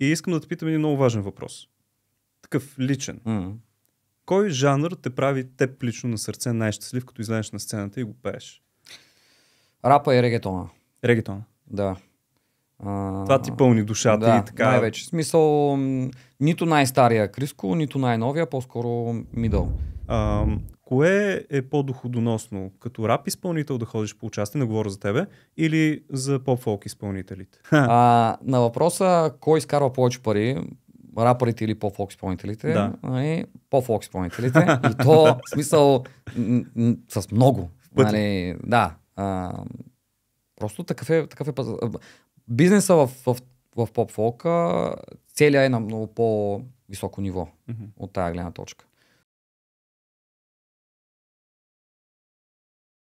И искам да те питам един много важен въпрос. Такъв личен. Mm-hmm. Кой жанр те прави теб лично на сърце най-щастлив, като излезеш на сцената и го пееш? Рапа и регетона. Регетона? Да. А, Това ти пълни душата да, и така. Най-вече. Смисъл, нито най-стария Криско, нито най-новия, по-скоро мидъл. А, кое е по-доходоносно? Като рап изпълнител да ходиш по участие, не говоря за тебе, или за поп-фолк изпълнителите? А, на въпроса кой изкарва повече пари, рапърите или по-фолк изпълнителите. Да. Нали, по-фолк изпълнителите. и то, в смисъл, н- н- с много. Нали, да. А, просто такъв е, такъв е Бизнеса в, в, в поп-фолка целият е на много по-високо ниво mm-hmm. от тази гледна точка.